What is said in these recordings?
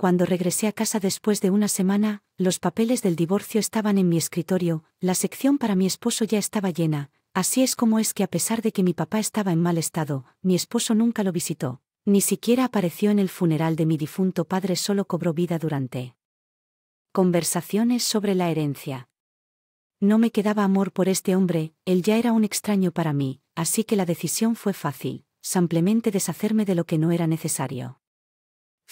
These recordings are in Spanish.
Cuando regresé a casa después de una semana, los papeles del divorcio estaban en mi escritorio, la sección para mi esposo ya estaba llena, así es como es que a pesar de que mi papá estaba en mal estado, mi esposo nunca lo visitó, ni siquiera apareció en el funeral de mi difunto padre, solo cobró vida durante conversaciones sobre la herencia. No me quedaba amor por este hombre, él ya era un extraño para mí, así que la decisión fue fácil, simplemente deshacerme de lo que no era necesario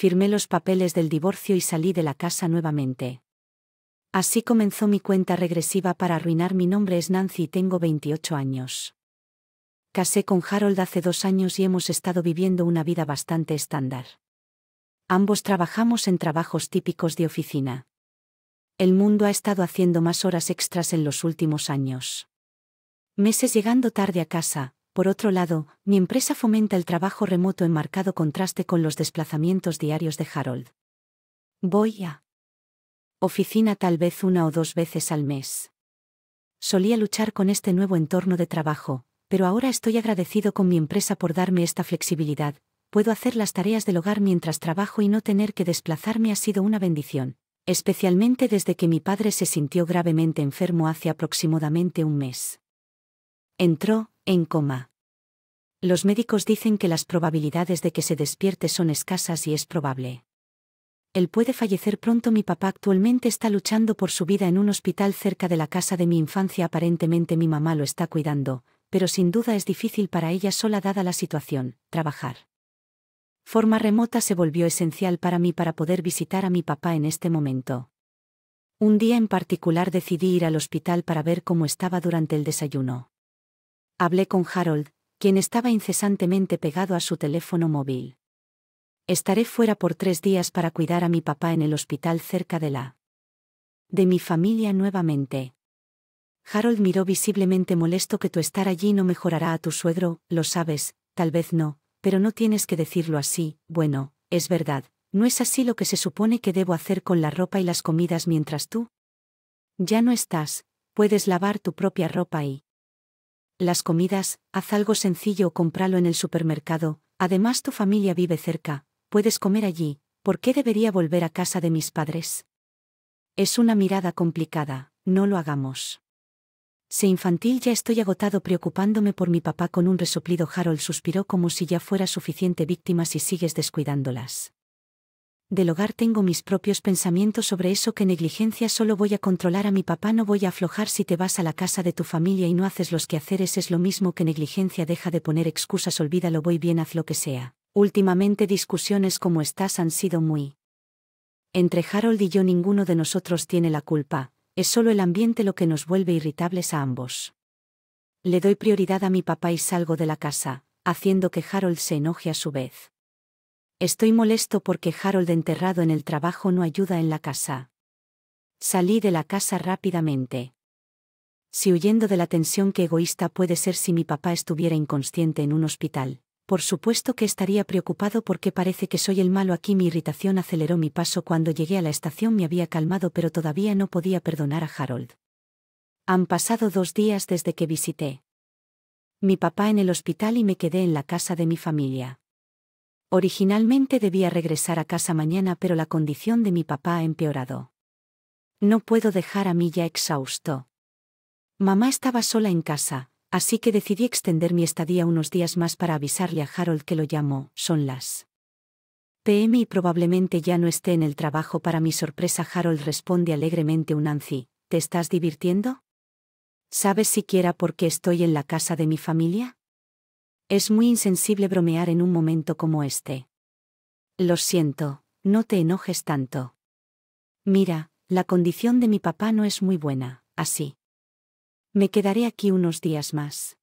firmé los papeles del divorcio y salí de la casa nuevamente. Así comenzó mi cuenta regresiva para arruinar mi nombre es Nancy y tengo 28 años. Casé con Harold hace dos años y hemos estado viviendo una vida bastante estándar. Ambos trabajamos en trabajos típicos de oficina. El mundo ha estado haciendo más horas extras en los últimos años. Meses llegando tarde a casa, por otro lado, mi empresa fomenta el trabajo remoto en marcado contraste con los desplazamientos diarios de Harold. Voy a oficina tal vez una o dos veces al mes. Solía luchar con este nuevo entorno de trabajo, pero ahora estoy agradecido con mi empresa por darme esta flexibilidad. Puedo hacer las tareas del hogar mientras trabajo y no tener que desplazarme ha sido una bendición, especialmente desde que mi padre se sintió gravemente enfermo hace aproximadamente un mes. Entró, en coma. Los médicos dicen que las probabilidades de que se despierte son escasas y es probable. Él puede fallecer pronto. Mi papá actualmente está luchando por su vida en un hospital cerca de la casa de mi infancia. Aparentemente mi mamá lo está cuidando, pero sin duda es difícil para ella sola dada la situación, trabajar. Forma remota se volvió esencial para mí para poder visitar a mi papá en este momento. Un día en particular decidí ir al hospital para ver cómo estaba durante el desayuno. Hablé con Harold, quien estaba incesantemente pegado a su teléfono móvil. Estaré fuera por tres días para cuidar a mi papá en el hospital cerca de la... de mi familia nuevamente. Harold miró visiblemente molesto que tu estar allí no mejorará a tu suegro, lo sabes, tal vez no, pero no tienes que decirlo así, bueno, es verdad, ¿no es así lo que se supone que debo hacer con la ropa y las comidas mientras tú? Ya no estás, puedes lavar tu propia ropa y... Las comidas, haz algo sencillo o cómpralo en el supermercado, además tu familia vive cerca, puedes comer allí, ¿por qué debería volver a casa de mis padres? Es una mirada complicada, no lo hagamos. Sé infantil ya estoy agotado preocupándome por mi papá con un resoplido Harold suspiró como si ya fuera suficiente víctima si sigues descuidándolas. Del hogar tengo mis propios pensamientos sobre eso que negligencia solo voy a controlar a mi papá, no voy a aflojar si te vas a la casa de tu familia y no haces los quehaceres es lo mismo que negligencia deja de poner excusas olvídalo voy bien haz lo que sea. Últimamente discusiones como estas han sido muy... Entre Harold y yo ninguno de nosotros tiene la culpa, es solo el ambiente lo que nos vuelve irritables a ambos. Le doy prioridad a mi papá y salgo de la casa, haciendo que Harold se enoje a su vez. Estoy molesto porque Harold enterrado en el trabajo no ayuda en la casa. Salí de la casa rápidamente. Si huyendo de la tensión que egoísta puede ser si mi papá estuviera inconsciente en un hospital, por supuesto que estaría preocupado porque parece que soy el malo aquí. Mi irritación aceleró mi paso cuando llegué a la estación me había calmado pero todavía no podía perdonar a Harold. Han pasado dos días desde que visité. Mi papá en el hospital y me quedé en la casa de mi familia. Originalmente debía regresar a casa mañana, pero la condición de mi papá ha empeorado. No puedo dejar a mí ya exhausto. Mamá estaba sola en casa, así que decidí extender mi estadía unos días más para avisarle a Harold que lo llamo, son las PM y probablemente ya no esté en el trabajo. Para mi sorpresa, Harold responde alegremente un ¿te estás divirtiendo? ¿Sabes siquiera por qué estoy en la casa de mi familia? Es muy insensible bromear en un momento como este. Lo siento, no te enojes tanto. Mira, la condición de mi papá no es muy buena, así. Me quedaré aquí unos días más.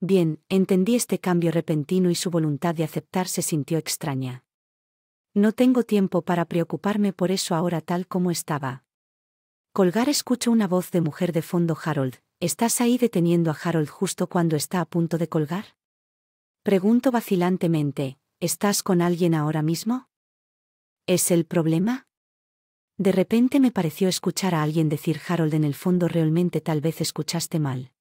Bien, entendí este cambio repentino y su voluntad de aceptar se sintió extraña. No tengo tiempo para preocuparme por eso ahora tal como estaba. Colgar escucho una voz de mujer de fondo Harold, ¿estás ahí deteniendo a Harold justo cuando está a punto de colgar? Pregunto vacilantemente, ¿estás con alguien ahora mismo? ¿Es el problema? De repente me pareció escuchar a alguien decir Harold en el fondo realmente tal vez escuchaste mal.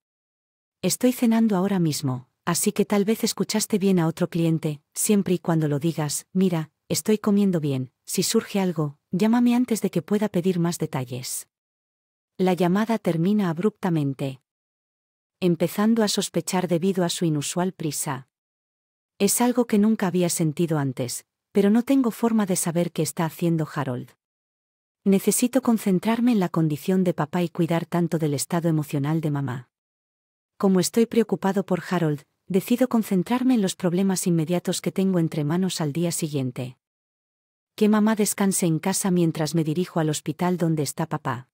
Estoy cenando ahora mismo, así que tal vez escuchaste bien a otro cliente, siempre y cuando lo digas, mira, estoy comiendo bien, si surge algo, llámame antes de que pueda pedir más detalles. La llamada termina abruptamente. Empezando a sospechar debido a su inusual prisa. Es algo que nunca había sentido antes, pero no tengo forma de saber qué está haciendo Harold. Necesito concentrarme en la condición de papá y cuidar tanto del estado emocional de mamá. Como estoy preocupado por Harold, decido concentrarme en los problemas inmediatos que tengo entre manos al día siguiente. Que mamá descanse en casa mientras me dirijo al hospital donde está papá.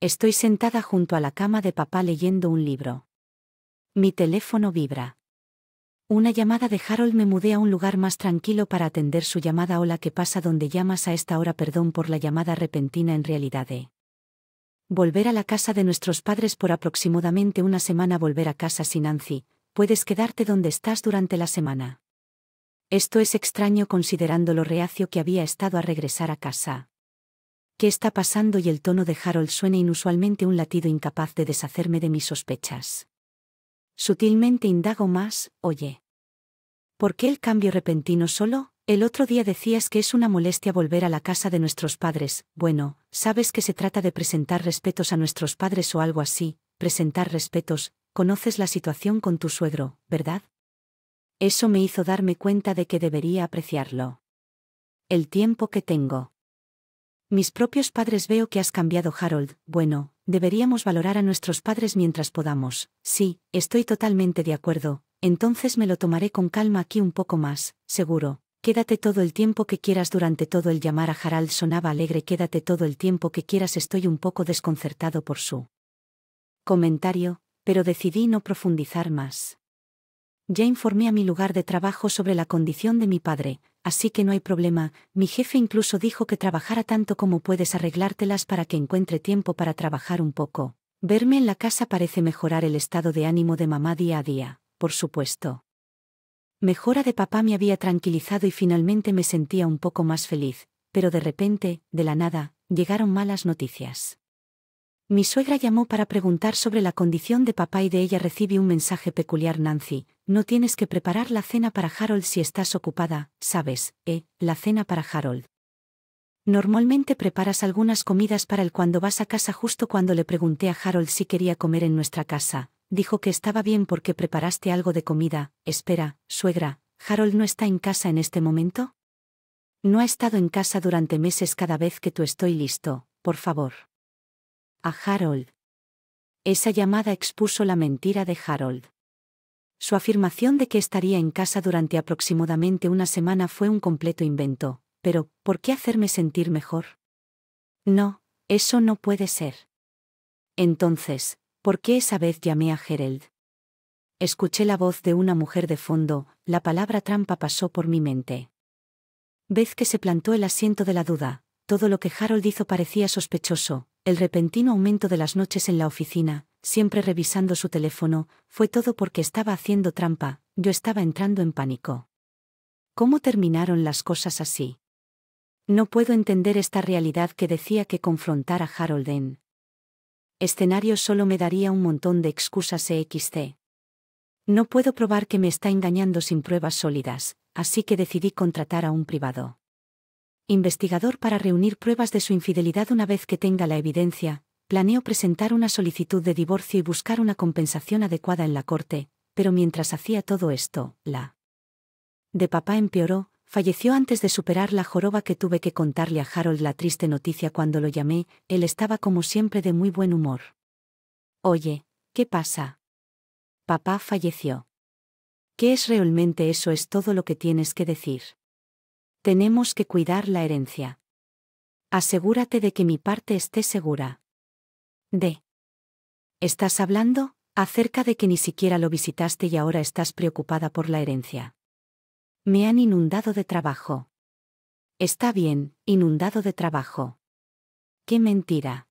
Estoy sentada junto a la cama de papá leyendo un libro. Mi teléfono vibra. Una llamada de Harold me mudé a un lugar más tranquilo para atender su llamada. Hola, que pasa donde llamas a esta hora? Perdón por la llamada repentina en realidad. Eh. volver a la casa de nuestros padres por aproximadamente una semana. Volver a casa sin Nancy, puedes quedarte donde estás durante la semana. Esto es extraño considerando lo reacio que había estado a regresar a casa. ¿Qué está pasando? Y el tono de Harold suena inusualmente un latido incapaz de deshacerme de mis sospechas. Sutilmente indago más, oye. ¿Por qué el cambio repentino solo? El otro día decías que es una molestia volver a la casa de nuestros padres, bueno, sabes que se trata de presentar respetos a nuestros padres o algo así, presentar respetos, conoces la situación con tu suegro, ¿verdad? Eso me hizo darme cuenta de que debería apreciarlo. El tiempo que tengo. Mis propios padres veo que has cambiado, Harold. Bueno, deberíamos valorar a nuestros padres mientras podamos. Sí, estoy totalmente de acuerdo. Entonces me lo tomaré con calma aquí un poco más, seguro. Quédate todo el tiempo que quieras durante todo el llamar a Harold sonaba alegre. Quédate todo el tiempo que quieras. Estoy un poco desconcertado por su comentario, pero decidí no profundizar más. Ya informé a mi lugar de trabajo sobre la condición de mi padre, así que no hay problema, mi jefe incluso dijo que trabajara tanto como puedes arreglártelas para que encuentre tiempo para trabajar un poco. Verme en la casa parece mejorar el estado de ánimo de mamá día a día, por supuesto. Mejora de papá me había tranquilizado y finalmente me sentía un poco más feliz, pero de repente, de la nada, llegaron malas noticias. Mi suegra llamó para preguntar sobre la condición de papá y de ella recibe un mensaje peculiar Nancy, no tienes que preparar la cena para Harold si estás ocupada, sabes, eh, la cena para Harold. Normalmente preparas algunas comidas para él cuando vas a casa justo cuando le pregunté a Harold si quería comer en nuestra casa, dijo que estaba bien porque preparaste algo de comida, espera, suegra, Harold no está en casa en este momento. No ha estado en casa durante meses cada vez que tú estoy listo, por favor a Harold. Esa llamada expuso la mentira de Harold. Su afirmación de que estaría en casa durante aproximadamente una semana fue un completo invento, pero ¿por qué hacerme sentir mejor? No, eso no puede ser. Entonces, ¿por qué esa vez llamé a Gerald? Escuché la voz de una mujer de fondo, la palabra trampa pasó por mi mente. Vez que se plantó el asiento de la duda, todo lo que Harold hizo parecía sospechoso, el repentino aumento de las noches en la oficina, siempre revisando su teléfono, fue todo porque estaba haciendo trampa, yo estaba entrando en pánico. ¿Cómo terminaron las cosas así? No puedo entender esta realidad que decía que confrontar a Harold en escenario solo me daría un montón de excusas Exc. No puedo probar que me está engañando sin pruebas sólidas, así que decidí contratar a un privado investigador para reunir pruebas de su infidelidad una vez que tenga la evidencia, planeó presentar una solicitud de divorcio y buscar una compensación adecuada en la corte, pero mientras hacía todo esto, la de papá empeoró, falleció antes de superar la joroba que tuve que contarle a Harold la triste noticia cuando lo llamé, él estaba como siempre de muy buen humor. Oye, ¿qué pasa? Papá falleció. ¿Qué es realmente eso? Es todo lo que tienes que decir. Tenemos que cuidar la herencia. Asegúrate de que mi parte esté segura. D. Estás hablando acerca de que ni siquiera lo visitaste y ahora estás preocupada por la herencia. Me han inundado de trabajo. Está bien, inundado de trabajo. Qué mentira.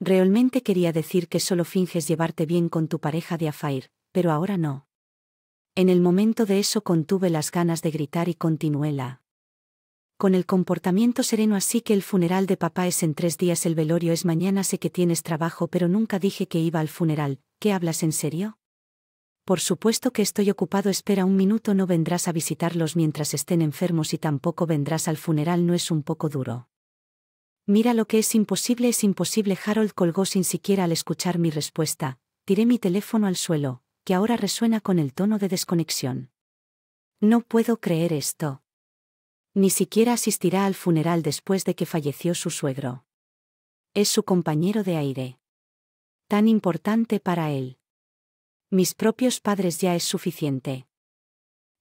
Realmente quería decir que solo finges llevarte bien con tu pareja de Afair, pero ahora no. En el momento de eso contuve las ganas de gritar y continué la con el comportamiento sereno así que el funeral de papá es en tres días, el velorio es mañana, sé que tienes trabajo, pero nunca dije que iba al funeral, ¿qué hablas en serio? Por supuesto que estoy ocupado, espera un minuto, no vendrás a visitarlos mientras estén enfermos y tampoco vendrás al funeral, no es un poco duro. Mira lo que es imposible, es imposible, Harold colgó sin siquiera al escuchar mi respuesta, tiré mi teléfono al suelo, que ahora resuena con el tono de desconexión. No puedo creer esto. Ni siquiera asistirá al funeral después de que falleció su suegro. Es su compañero de aire. Tan importante para él. Mis propios padres ya es suficiente.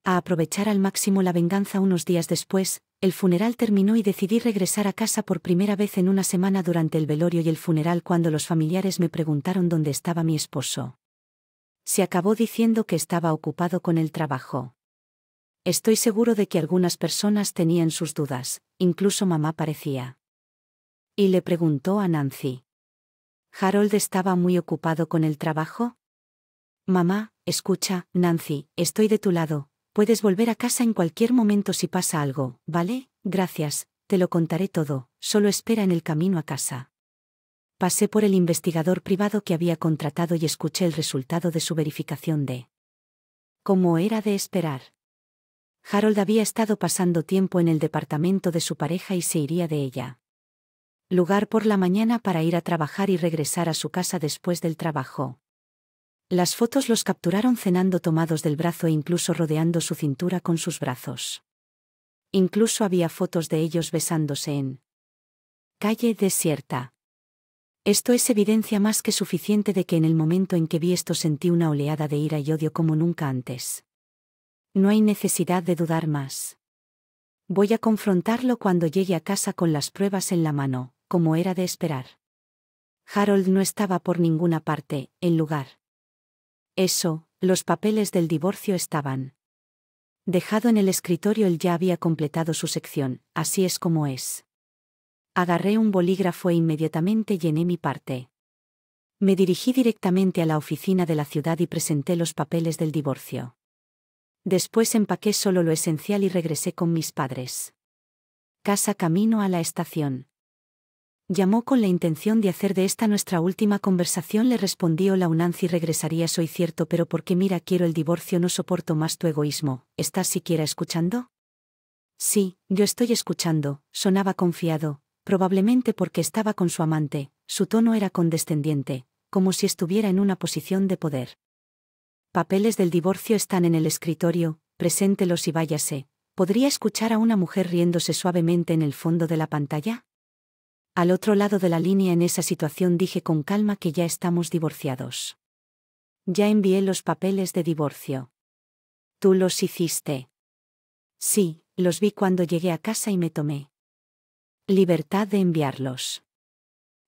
A aprovechar al máximo la venganza unos días después, el funeral terminó y decidí regresar a casa por primera vez en una semana durante el velorio y el funeral cuando los familiares me preguntaron dónde estaba mi esposo. Se acabó diciendo que estaba ocupado con el trabajo. Estoy seguro de que algunas personas tenían sus dudas, incluso mamá parecía. Y le preguntó a Nancy. ¿Harold estaba muy ocupado con el trabajo? Mamá, escucha, Nancy, estoy de tu lado, puedes volver a casa en cualquier momento si pasa algo, ¿vale? Gracias, te lo contaré todo, solo espera en el camino a casa. Pasé por el investigador privado que había contratado y escuché el resultado de su verificación de... Como era de esperar. Harold había estado pasando tiempo en el departamento de su pareja y se iría de ella. Lugar por la mañana para ir a trabajar y regresar a su casa después del trabajo. Las fotos los capturaron cenando tomados del brazo e incluso rodeando su cintura con sus brazos. Incluso había fotos de ellos besándose en calle desierta. Esto es evidencia más que suficiente de que en el momento en que vi esto sentí una oleada de ira y odio como nunca antes no hay necesidad de dudar más. Voy a confrontarlo cuando llegue a casa con las pruebas en la mano, como era de esperar. Harold no estaba por ninguna parte, en lugar. Eso, los papeles del divorcio estaban. Dejado en el escritorio él ya había completado su sección, así es como es. Agarré un bolígrafo e inmediatamente llené mi parte. Me dirigí directamente a la oficina de la ciudad y presenté los papeles del divorcio. Después empaqué solo lo esencial y regresé con mis padres. Casa camino a la estación. Llamó con la intención de hacer de esta nuestra última conversación, le respondió la Unanzi regresaría soy cierto pero porque mira quiero el divorcio no soporto más tu egoísmo, ¿estás siquiera escuchando? Sí, yo estoy escuchando, sonaba confiado, probablemente porque estaba con su amante, su tono era condescendiente, como si estuviera en una posición de poder. Papeles del divorcio están en el escritorio, preséntelos y váyase. ¿Podría escuchar a una mujer riéndose suavemente en el fondo de la pantalla? Al otro lado de la línea en esa situación dije con calma que ya estamos divorciados. Ya envié los papeles de divorcio. Tú los hiciste. Sí, los vi cuando llegué a casa y me tomé. Libertad de enviarlos.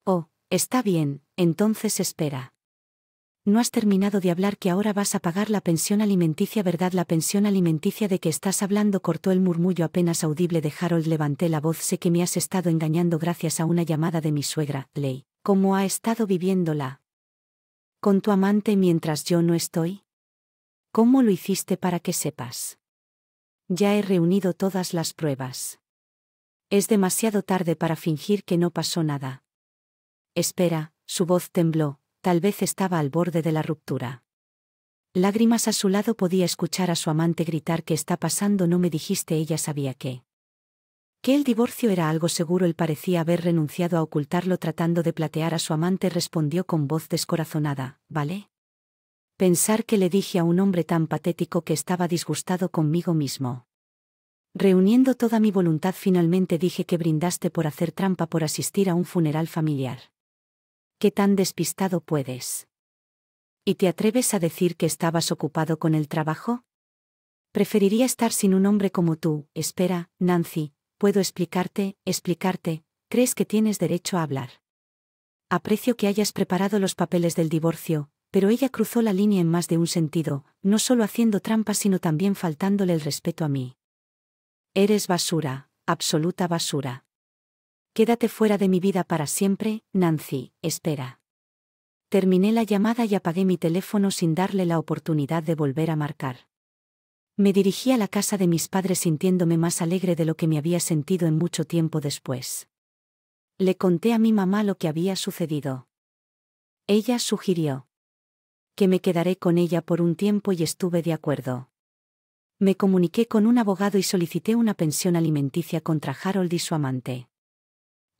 Oh, está bien, entonces espera. No has terminado de hablar que ahora vas a pagar la pensión alimenticia, ¿verdad? La pensión alimenticia de que estás hablando cortó el murmullo apenas audible de Harold. Levanté la voz, sé que me has estado engañando gracias a una llamada de mi suegra, Ley. ¿Cómo ha estado viviéndola? ¿Con tu amante mientras yo no estoy? ¿Cómo lo hiciste para que sepas? Ya he reunido todas las pruebas. Es demasiado tarde para fingir que no pasó nada. Espera, su voz tembló, tal vez estaba al borde de la ruptura. Lágrimas a su lado podía escuchar a su amante gritar que está pasando no me dijiste ella sabía que. Que el divorcio era algo seguro él parecía haber renunciado a ocultarlo tratando de platear a su amante respondió con voz descorazonada, ¿vale? Pensar que le dije a un hombre tan patético que estaba disgustado conmigo mismo. Reuniendo toda mi voluntad finalmente dije que brindaste por hacer trampa por asistir a un funeral familiar. ¿qué tan despistado puedes? ¿Y te atreves a decir que estabas ocupado con el trabajo? Preferiría estar sin un hombre como tú. Espera, Nancy, puedo explicarte, explicarte, crees que tienes derecho a hablar. Aprecio que hayas preparado los papeles del divorcio, pero ella cruzó la línea en más de un sentido, no solo haciendo trampa sino también faltándole el respeto a mí. Eres basura, absoluta basura. Quédate fuera de mi vida para siempre, Nancy, espera. Terminé la llamada y apagué mi teléfono sin darle la oportunidad de volver a marcar. Me dirigí a la casa de mis padres sintiéndome más alegre de lo que me había sentido en mucho tiempo después. Le conté a mi mamá lo que había sucedido. Ella sugirió que me quedaré con ella por un tiempo y estuve de acuerdo. Me comuniqué con un abogado y solicité una pensión alimenticia contra Harold y su amante.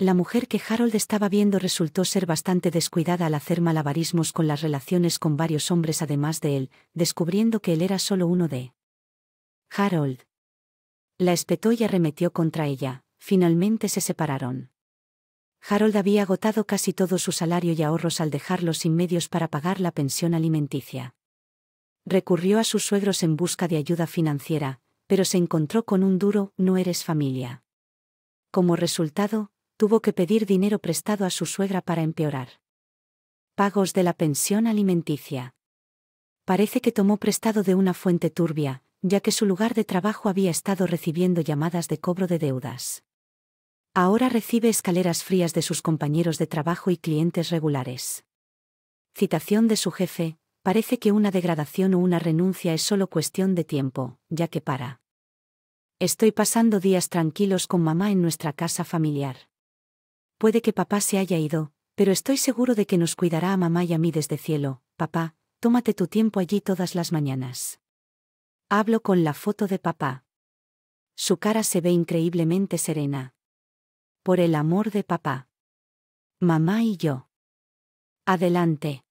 La mujer que Harold estaba viendo resultó ser bastante descuidada al hacer malabarismos con las relaciones con varios hombres además de él, descubriendo que él era solo uno de Harold. La espetó y arremetió contra ella, finalmente se separaron. Harold había agotado casi todo su salario y ahorros al dejarlo sin medios para pagar la pensión alimenticia. Recurrió a sus suegros en busca de ayuda financiera, pero se encontró con un duro no eres familia. Como resultado, tuvo que pedir dinero prestado a su suegra para empeorar. Pagos de la pensión alimenticia. Parece que tomó prestado de una fuente turbia, ya que su lugar de trabajo había estado recibiendo llamadas de cobro de deudas. Ahora recibe escaleras frías de sus compañeros de trabajo y clientes regulares. Citación de su jefe, parece que una degradación o una renuncia es solo cuestión de tiempo, ya que para. Estoy pasando días tranquilos con mamá en nuestra casa familiar. Puede que papá se haya ido, pero estoy seguro de que nos cuidará a mamá y a mí desde cielo. Papá, tómate tu tiempo allí todas las mañanas. Hablo con la foto de papá. Su cara se ve increíblemente serena. Por el amor de papá. Mamá y yo. Adelante.